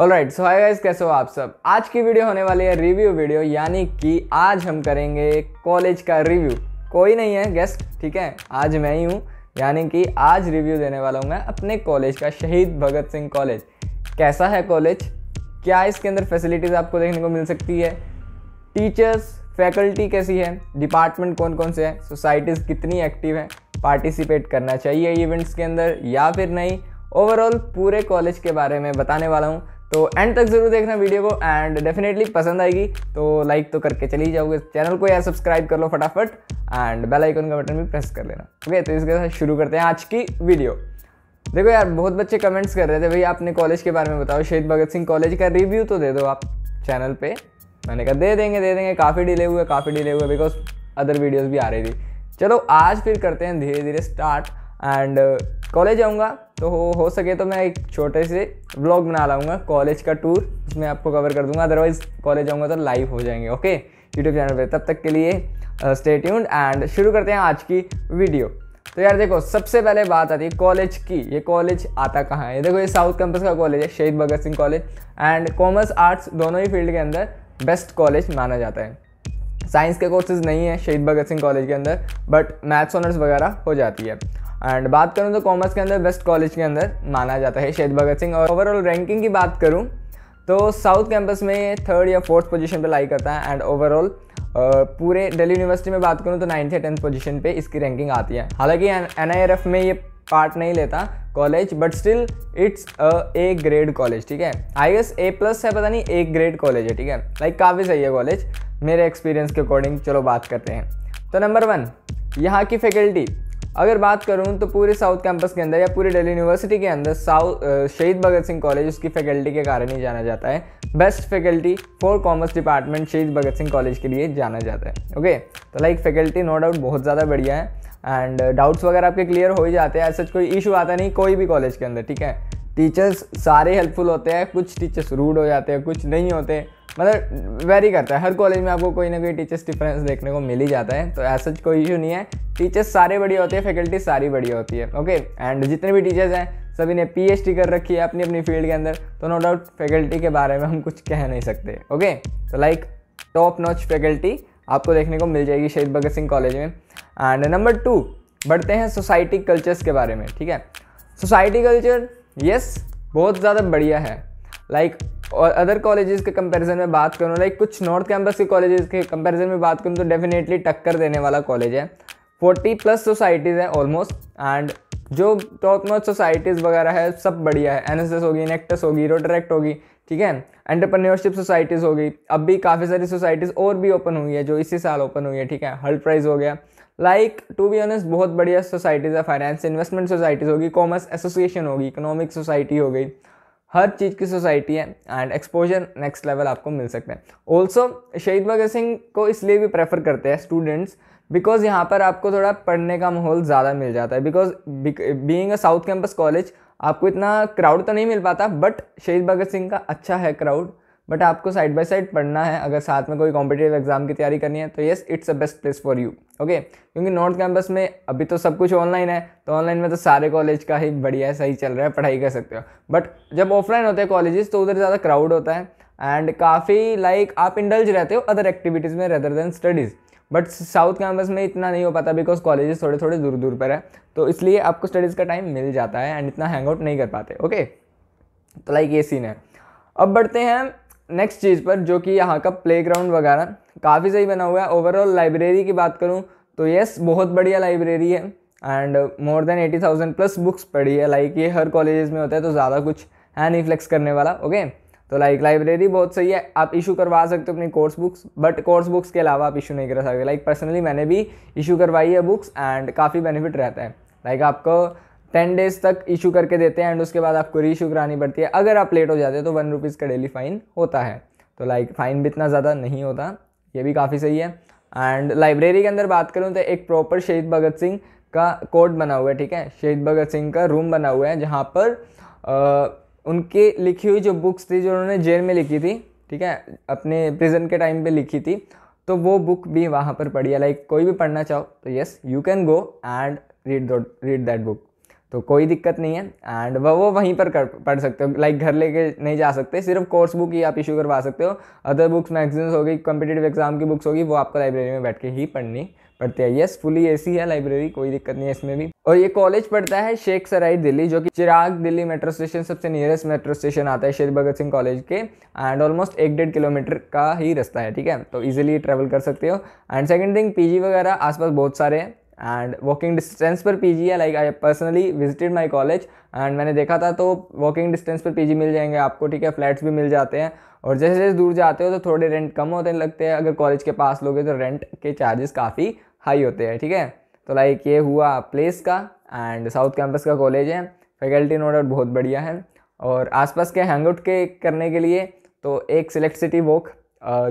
Right so high guys कैसे हो आप सब आज की वीडियो होने वाली है रिव्यू वीडियो यानी कि आज हम करेंगे कॉलेज का रिव्यू कोई नहीं है गेस्ट ठीक है आज मैं ही हूँ यानी कि आज रिव्यू देने वाला हूँ मैं अपने कॉलेज का शहीद भगत सिंह कॉलेज कैसा है कॉलेज क्या इसके अंदर फैसिलिटीज़ आपको देखने को मिल सकती है टीचर्स फैकल्टी कैसी है डिपार्टमेंट कौन कौन से हैं सोसाइटीज़ कितनी एक्टिव हैं पार्टिसिपेट करना चाहिए इवेंट्स के अंदर या फिर नहीं ओवरऑल पूरे कॉलेज के बारे में बताने वाला हूँ तो एंड तक ज़रूर देखना वीडियो को एंड डेफिनेटली पसंद आएगी तो लाइक तो करके चली जाओगे चैनल को यार सब्सक्राइब कर लो फटाफट एंड बेल आइकन का बटन भी प्रेस कर लेना ओके तो इसके साथ शुरू करते हैं आज की वीडियो देखो यार बहुत बच्चे कमेंट्स कर रहे थे भाई आपने कॉलेज के बारे में बताओ शहीद भगत सिंह कॉलेज का रिव्यू तो दे दो आप चैनल पर मैंने कहा दे देंगे दे देंगे काफ़ी डिले हुए काफ़ी डिले हुए बिकॉज अदर वीडियोज भी आ रही थी चलो आज फिर करते हैं धीरे धीरे स्टार्ट एंड कॉलेज आऊँगा तो हो सके तो मैं एक छोटे से ब्लॉग बना लाऊंगा कॉलेज का टूर उसमें आपको कवर कर दूंगा अदरवाइज़ कॉलेज जाऊँगा तो लाइव हो जाएंगे ओके यूट्यूब चैनल पर तब तक के लिए स्टे ट्यून्ड एंड शुरू करते हैं आज की वीडियो तो यार देखो सबसे पहले बात आती है कॉलेज की ये कॉलेज आता कहाँ है देखो ये साउथ कैंपस का कॉलेज है Shaheed Bhagat Singh college and commerce arts दोनों ही फील्ड के अंदर बेस्ट कॉलेज माना जाता है साइंस के कोर्सेज नहीं है शहीद भगत सिंह कॉलेज के अंदर बट मैथ्स ऑनर्स वगैरह हो जाती है एंड बात करूँ तो कॉमर्स के अंदर बेस्ट कॉलेज के अंदर माना जाता है शहीद भगत सिंह और ओवरऑल रैंकिंग की बात करूँ तो साउथ कैंपस में थर्ड या फोर्थ पोजीशन पे लाई करता है एंड ओवरऑल पूरे दिल्ली यूनिवर्सिटी में बात करूँ तो नाइन्थ या टेंथ पोजीशन पे इसकी रैंकिंग आती है हालांकि एन में ये पार्ट नहीं लेता college but still it's a A grade college ठीक है आई एस ए प्लस है पता नहीं ए ग्रेड कॉलेज है ठीक है लाइक काफ़ी सही है कॉलेज मेरे एक्सपीरियंस के अकॉर्डिंग चलो बात करते हैं तो नंबर वन यहाँ की फैकल्टी अगर बात करूँ तो पूरे साउथ कैंपस के अंदर या पूरे दिल्ली यूनिवर्सिटी के अंदर साउथ शहीद भगत सिंह कॉलेज उसकी फैकल्टी के कारण ही जाना जाता है best faculty for commerce department Shaheed Bhagat Singh college के लिए जाना जाता है ओके तो लाइक फैकल्टी नो डाउट बहुत ज़्यादा बढ़िया है एंड डाउट्स uh, वगैरह आपके क्लियर हो ही जाते हैं सच कोई इशू आता नहीं कोई भी कॉलेज के अंदर ठीक है टीचर्स सारे हेल्पफुल होते हैं कुछ टीचर्स रूड हो जाते हैं कुछ नहीं होते मतलब वेरी करता है हर कॉलेज में आपको कोई ना कोई टीचर्स डिफरेंस देखने को मिल ही जाता है तो ऐसा कोई इशू नहीं है टीचर्स सारे बढ़िया होते हैं फैकल्टी सारी बढ़िया होती है ओके एंड जितने भी टीचर्स हैं सभी ने पी कर रखी है अपनी अपनी फील्ड के अंदर तो नो डाउट फैकल्टी के बारे में हम कुछ कह नहीं सकते ओके तो लाइक टॉप नॉच फैकल्टी आपको देखने को मिल जाएगी शहीद भगत सिंह कॉलेज में एंड नंबर टू बढ़ते हैं सोसाइटी कल्चर्स के बारे में ठीक है सोसाइटी कल्चर यस yes, बहुत ज़्यादा बढ़िया है लाइक like, और अदर कॉलेजेस के कंपैरिजन में बात करूँ लाइक like, कुछ नॉर्थ कैंपस के कॉलेजेस के कंपैरिजन में बात करूँ तो डेफिनेटली टक्कर देने वाला कॉलेज है फोर्टी प्लस सोसाइटीज़ हैं ऑलमोस्ट एंड जो टॉप नॉच सोसाइटीज़ वगैरह है सब बढ़िया है एन होगी नेक्टस e होगी रोटरेक्ट होगी ठीक है एंटरप्रेन्योरशिप सोसाइटीज़ होगी अब भी काफ़ी सारी सोसाइटीज़ और भी ओपन हुई है जो इसी साल ओपन हुई है ठीक है हल्ट प्राइज़ हो गया लाइक टू बी ऑनेस्ट बहुत बढ़िया सोसाइटीज़ है फाइनेंस इन्वेस्टमेंट सोसाइटीज़ होगी कॉमर्स एसोसिएशन होगी इकोनॉमिक सोसाइटी हो गई हर चीज़ की सोसाइटी है एंड एक्सपोजर नेक्स्ट लेवल आपको मिल सकते हैं ऑल्सो शहीद भगत सिंह को इसलिए भी प्रेफर करते हैं स्टूडेंट्स बिकॉज यहाँ पर आपको थोड़ा पढ़ने का माहौल ज़्यादा मिल जाता है because being a south campus college आपको इतना क्राउड तो नहीं मिल पाता बट शहीद भगत सिंह का अच्छा है क्राउड बट आपको साइड बाय साइड पढ़ना है अगर साथ में कोई कॉम्पिटेटिव एग्जाम की तैयारी करनी है तो yes it's a best place for you okay क्योंकि नॉर्थ कैंपस में अभी तो सब कुछ ऑनलाइन है तो ऑनलाइन में तो सारे कॉलेज का ही बढ़िया है सही चल रहा है पढ़ाई कर सकते हो बट जब ऑफलाइन होते हैं कॉलेजेस तो उधर ज़्यादा क्राउड होता है एंड काफ़ी लाइक like, आप इंडल्ज रहते हो अदर एक्टिविटीज़ में rather than studies but south campus में इतना नहीं हो पाता बिकॉज कॉलेजेस थोड़े थोड़े दूर दूर पर है तो इसलिए आपको स्टडीज़ का टाइम मिल जाता है एंड इतना हैंग आउट नहीं कर पाते ओके तो लाइक ये सीन है अब बढ़ते हैं नेक्स्ट चीज़ पर जो कि यहाँ का प्लेग्राउंड वगैरह काफ़ी सही बना हुआ है ओवरऑल लाइब्रेरी की बात करूँ तो यस बहुत बढ़िया लाइब्रेरी है and more than eighty thousand plus books पढ़ी है लाइक ये हर कॉलेजेस में होता है तो ज़्यादा कुछ है नहीं फ्लेक्स करने वाला ओके तो लाइक लाइब्रेरी बहुत सही है आप इशू करवा सकते हो अपनी course books but course books के अलावा आप इशू नहीं करा सकते लाइक पर्सनली मैंने भी इशू करवाई है बुक्स एंड काफ़ी बेनिफिट रहता है लाइक आपको टेन डेज तक इशू करके देते हैं एंड उसके बाद आपको री इशू करानी पड़ती है अगर आप लेट हो जाते हैं तो वन रुपीज़ का डेली फ़ाइन होता है तो लाइक फ़ाइन भी इतना ज़्यादा नहीं होता ये भी काफ़ी सही है एंड लाइब्रेरी के अंदर बात करूँ तो एक प्रॉपर शहीद भगत सिंह का कोर्ट बना हुआ है ठीक है शहीद भगत सिंह का रूम बना हुआ है जहाँ पर आ, उनके लिखी हुई जो बुक्स थी जो उन्होंने जेल में लिखी थी ठीक है अपने प्रिजन के टाइम पे लिखी थी तो वो बुक भी वहाँ पर पढ़ी है लाइक कोई भी पढ़ना चाहो तो yes you can go and read read that book तो कोई दिक्कत नहीं है एंड वह वो वहीं पर कर पढ़ सकते हो लाइक घर लेके नहीं जा सकते सिर्फ कोर्स बुक ही आप इशू करवा सकते हो अदर बुक्स मैगजीन्स होगी कॉम्पिटेटिव एग्जाम की बुक्स होगी वो आपको लाइब्रेरी में बैठ के ही पढ़नी पढ़ती है यस फुली एसी है लाइब्रेरी कोई दिक्कत नहीं है इसमें भी और ये कॉलेज पड़ता है शेख सराई दिल्ली जो कि चिराग दिल्ली मेट्रो स्टेशन सबसे नियरेस्ट मेट्रो स्टेशन आता है शेर भगत सिंह कॉलेज के एंड ऑलमोस्ट एक डेढ़ किलोमीटर का ही रास्ता है ठीक है तो ईजिली ट्रैवल कर सकते हो एंड सेकेंड थिंग पीजी वगैरह आसपास बहुत सारे हैं एंड वॉकिंग डिस्टेंस पर पी जी है like I personally visited my college and मैंने देखा था तो वॉकिंग डिस्टेंस पर पी जी मिल जाएंगे आपको ठीक है फ्लैट्स भी मिल जाते हैं और जैसे जैसे दूर जाते हो तो थोड़े रेंट कम होते हैं लगते हैं अगर कॉलेज के पास लोगे तो रेंट के चार्जेस काफ़ी हाई होते हैं ठीक है तो लाइक ये हुआ प्लेस का एंड साउथ कैंपस का कॉलेज है फैकल्टी नो डाउट बहुत बढ़िया है और आसपास के हैंग आउट के करने के लिए तो एक सिलेक्ट सिटी वॉक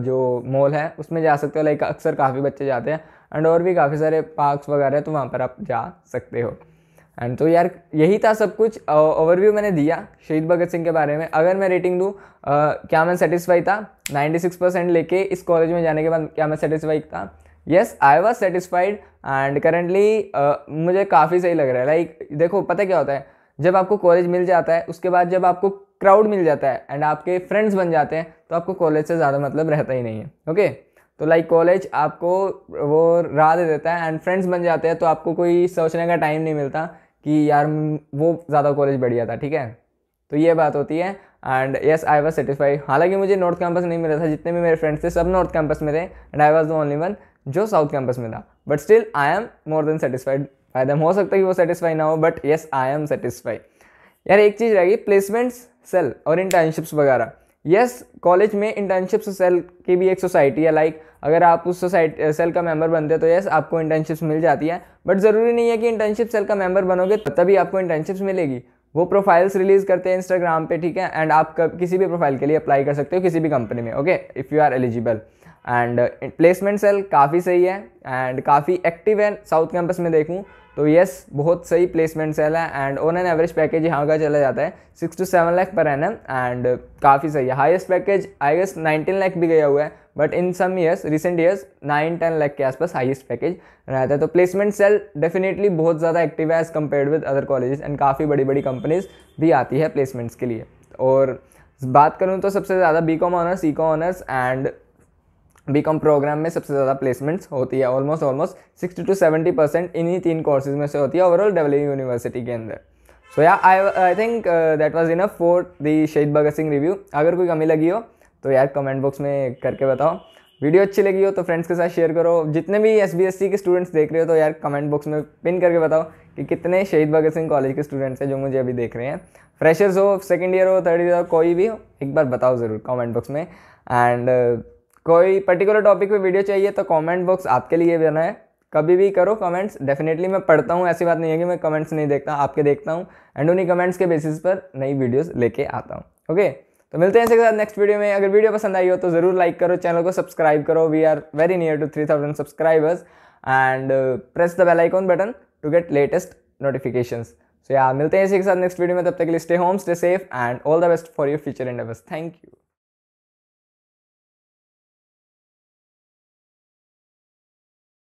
जो मॉल है उसमें जा सकते हो लाइक अक्सर काफ़ी बच्चे जाते हैं एंड और भी काफ़ी सारे पार्क्स वगैरह तो वहाँ पर आप जा सकते हो एंड तो यार यही था सब कुछ ओवरव्यू मैंने दिया शहीद भगत सिंह के बारे में अगर मैं रेटिंग दूँ क्या मैं सेटिस्फाई था 96 परसेंट लेके इस कॉलेज में जाने के बाद क्या मैं सेटिस्फाई था yes I was satisfied and currently मुझे काफ़ी सही लग रहा है लाइक like, देखो पता क्या होता है जब आपको कॉलेज मिल जाता है उसके बाद जब आपको क्राउड मिल जाता है एंड आपके फ्रेंड्स बन जाते हैं तो आपको कॉलेज से ज़्यादा मतलब रहता ही नहीं है ओके okay? तो लाइक कॉलेज आपको वो राह दे देता है एंड फ्रेंड्स बन जाते हैं तो आपको कोई सोचने का टाइम नहीं मिलता कि यार वो ज़्यादा कॉलेज बढ़िया था ठीक है तो ये बात होती है and yes I was satisfy हालांकि मुझे नॉर्थ कैंपस नहीं मिला था जितने भी मेरे फ्रेंड्स थे सब नॉर्थ कैंपस में थे and I was the only one जो साउथ कैंपस में था but still I am more than satisfied I दम हो सकता है कि वो सेटिस्फाई ना हो but yes I am satisfy यार एक चीज़ रहेगी प्लेसमेंट्स सेल और इंटर्नशिप्स वगैरह यस yes, कॉलेज में इंटर्नशिप सेल की भी एक सोसाइटी है लाइक like, अगर आप उस सोसाइटी सेल का मेंबर बनते हैं तो यस yes, आपको इंटर्नशिप्स मिल जाती है बट ज़रूरी नहीं है कि इंटर्नशिप सेल का मेंबर बनोगे तभी आपको इंटर्नशिप्स मिलेगी वो प्रोफाइल्स रिलीज़ करते हैं इंस्टाग्राम पे ठीक है एंड आप कर, किसी भी प्रोफाइल के लिए अप्लाई कर सकते हो किसी भी कंपनी में okay if you are eligible and placement cell काफ़ी सही है एंड काफ़ी एक्टिव है साउथ कैंपस में देखूँ तो येस बहुत सही प्लेसमेंट सेल है and on an average package यहाँ का चला जाता है सिक्स टू सेवन लाख पर एन एंड काफ़ी सही है highest package I guess nineteen lakh भी गया हुआ है but in some years recent years nine ten lakh के आसपास हाईएस्ट पैकेज रहता है तो प्लेसमेंट सेल डेफिनेटली बहुत ज़्यादा एक्टिव है as compare with other colleges and काफ़ी बड़ी बड़ी कंपनीज भी आती है प्लेसमेंट्स के लिए और बात करूँ तो सबसे ज़्यादा B com honours E com honours and B com programme में सबसे ज़्यादा प्लेसमेंट्स होती है almost almost sixty to seventy percent इन्हीं तीन कोर्सेज में से होती है ओवरऑल डब्ल्यू यूनिवर्सिटी के अंदर so yeah I I think that was enough for the Shaheed Bhagat Singh review अगर कोई कमी लगी हो तो यार कमेंट बॉक्स में करके बताओ वीडियो अच्छी लगी हो तो फ्रेंड्स के साथ शेयर करो जितने भी एस बी एस सी के स्टूडेंट्स देख रहे हो तो यार कमेंट बॉक्स में पिन करके बताओ कि कितने शहीद भगत सिंह कॉलेज के स्टूडेंट्स हैं जो मुझे अभी देख रहे हैं फ्रेशर्स हो सेकेंड ईयर हो थर्ड ईयर हो कोई भी हो एक बार बताओ ज़रूर कमेंट बॉक्स में एंड कोई पर्टिकुलर टॉपिक पे वीडियो चाहिए तो कमेंट बॉक्स आपके लिए बना है कभी भी करो कमेंट्स डेफिनेटली मैं पढ़ता हूँ ऐसी बात नहीं है कि मैं कमेंट्स नहीं देखता आपके देखता हूँ एंड उन्हीं कमेंट्स के बेसिस पर नई वीडियोस लेके आता हूँ ओके तो मिलते हैं इसके साथ नेक्स्ट वीडियो में अगर वीडियो पसंद आई हो तो ज़रूर लाइक करो चैनल को सब्सक्राइब करो we are very near to three thousand subscribers and press the bell icon button to get latest notification so yeah मिलते हैं इसी के साथ नेक्स्ट वीडियो तो uh, में तब तक के लिए stay home stay safe and all the best for your future and thank you